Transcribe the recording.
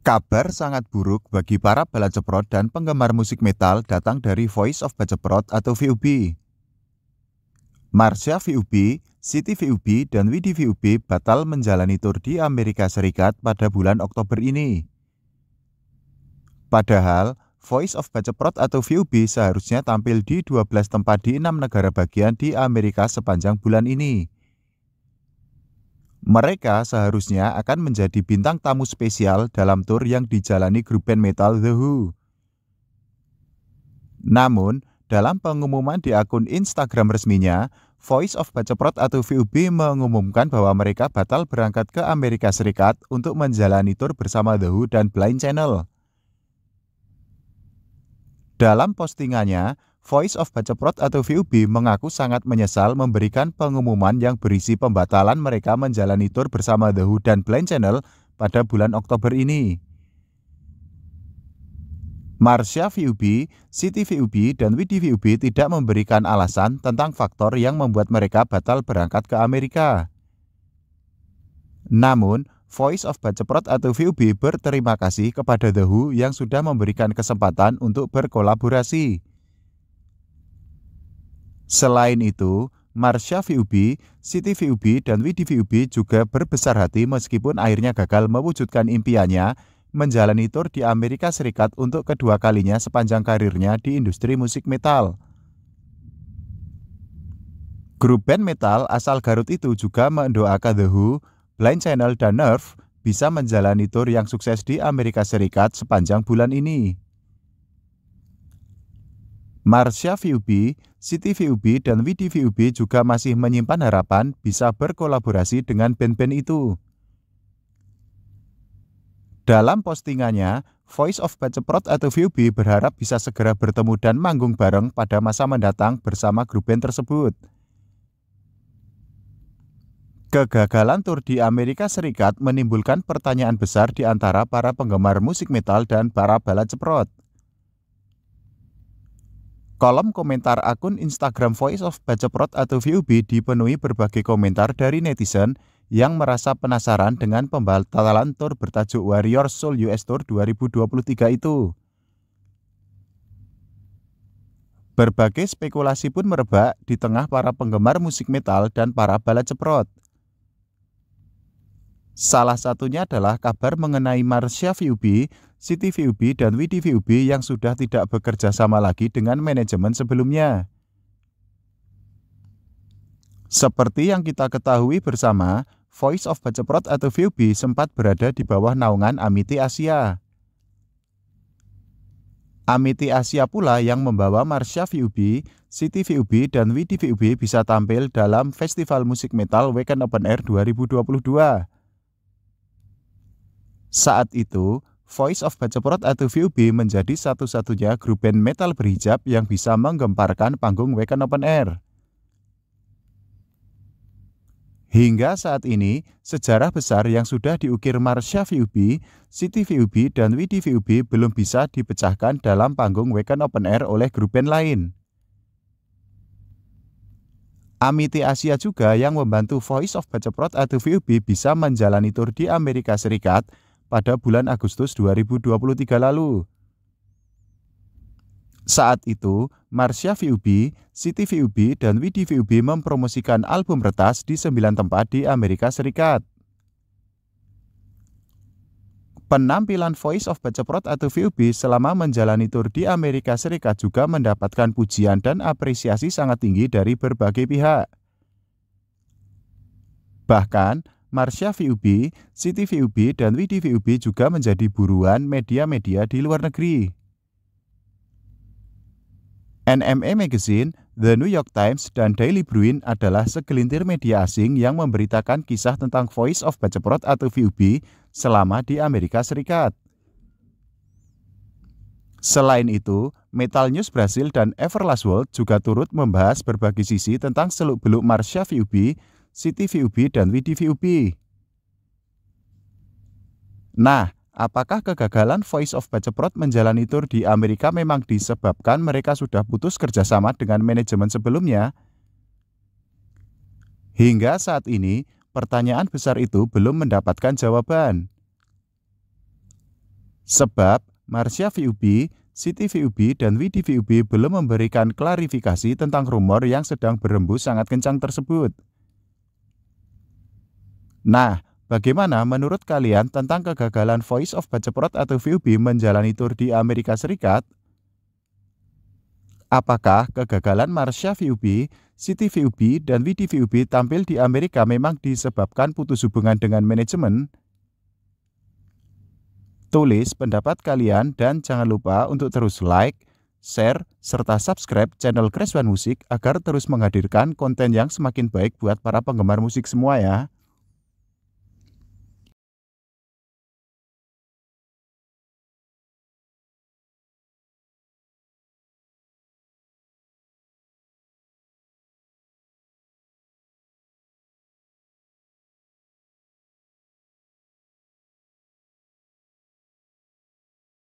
Kabar sangat buruk bagi para balaceprot dan penggemar musik metal datang dari Voice of Baceprot atau VUB. Marsha VUB, City VUB, dan Widi VUB batal menjalani tur di Amerika Serikat pada bulan Oktober ini. Padahal, Voice of Baceprot atau VUB seharusnya tampil di 12 tempat di enam negara bagian di Amerika sepanjang bulan ini. Mereka seharusnya akan menjadi bintang tamu spesial dalam tur yang dijalani grup band metal The Who. Namun, dalam pengumuman di akun Instagram resminya, Voice of Baceprot atau VUB mengumumkan bahwa mereka batal berangkat ke Amerika Serikat untuk menjalani tur bersama The Who dan Blind Channel. Dalam postingannya, Voice of Baceprot atau VUB mengaku sangat menyesal memberikan pengumuman yang berisi pembatalan mereka menjalani tur bersama The Who dan Blind Channel pada bulan Oktober ini. Marsha VUB, Siti VUB, dan Widi VUB tidak memberikan alasan tentang faktor yang membuat mereka batal berangkat ke Amerika. Namun, Voice of Baceprot atau VUB berterima kasih kepada The Who yang sudah memberikan kesempatan untuk berkolaborasi. Selain itu, Marsha VUB, Siti VUB, dan Widi VUB juga berbesar hati meskipun akhirnya gagal mewujudkan impiannya menjalani tur di Amerika Serikat untuk kedua kalinya sepanjang karirnya di industri musik metal. Grup band metal asal Garut itu juga mendoakan The Who, Blind Channel, dan Nerve bisa menjalani tur yang sukses di Amerika Serikat sepanjang bulan ini. Marsha VUB City VUB dan VUB juga masih menyimpan harapan bisa berkolaborasi dengan band-band itu. Dalam postingannya, Voice of Baceprot atau VUB berharap bisa segera bertemu dan manggung bareng pada masa mendatang bersama grup band tersebut. Kegagalan tur di Amerika Serikat menimbulkan pertanyaan besar di antara para penggemar musik metal dan para balad ceprot. Kolom komentar akun Instagram Voice of Bacoprot atau VUB dipenuhi berbagai komentar dari netizen yang merasa penasaran dengan pembatalan tour bertajuk Warrior Soul US Tour 2023 itu. Berbagai spekulasi pun merebak di tengah para penggemar musik metal dan para bala ceprot. Salah satunya adalah kabar mengenai Marsha VUB, City VUB, dan Widi VUB yang sudah tidak bekerja sama lagi dengan manajemen sebelumnya. Seperti yang kita ketahui bersama, Voice of Baceprot atau VUB sempat berada di bawah naungan Amiti Asia. Amiti Asia pula yang membawa Marsha VUB, City VUB, dan Widi VUB bisa tampil dalam Festival Musik Metal Weekend Open Air 2022. Saat itu, Voice of Baceprot atau VUB menjadi satu-satunya grup band metal berhijab yang bisa menggemparkan panggung Weekend Open Air. Hingga saat ini, sejarah besar yang sudah diukir Marsha VUB, Siti VUB, dan Widi VUB belum bisa dipecahkan dalam panggung Weekend Open Air oleh grup band lain. amiti Asia juga yang membantu Voice of Baceprot atau VUB bisa menjalani tur di Amerika Serikat, pada bulan Agustus 2023 lalu. Saat itu, Marsha VUB, Siti VUB, dan Widi VUB mempromosikan album retas di sembilan tempat di Amerika Serikat. Penampilan Voice of Baceprot atau VUB selama menjalani tur di Amerika Serikat juga mendapatkan pujian dan apresiasi sangat tinggi dari berbagai pihak. Bahkan, Marsya VUB, City VUB, dan Widi VUB juga menjadi buruan media-media di luar negeri. NME Magazine, The New York Times, dan Daily Bruin adalah segelintir media asing yang memberitakan kisah tentang Voice of Baceprot atau VUB selama di Amerika Serikat. Selain itu, Metal News Brasil dan Everlast World juga turut membahas berbagai sisi tentang seluk-beluk Marsha VUB CTVUB dan Widi Nah, apakah kegagalan Voice of Baceprot menjalani tour di Amerika memang disebabkan mereka sudah putus kerjasama dengan manajemen sebelumnya? Hingga saat ini, pertanyaan besar itu belum mendapatkan jawaban. Sebab, Marsha VUB, Siti VUB, dan Widi belum memberikan klarifikasi tentang rumor yang sedang berembus sangat kencang tersebut. Nah, bagaimana menurut kalian tentang kegagalan Voice of Baceprot atau VUB menjalani tur di Amerika Serikat? Apakah kegagalan Marsha VUB, Siti VUB, dan Widi VUB tampil di Amerika memang disebabkan putus hubungan dengan manajemen? Tulis pendapat kalian dan jangan lupa untuk terus like, share, serta subscribe channel Crash One Musik agar terus menghadirkan konten yang semakin baik buat para penggemar musik semua ya.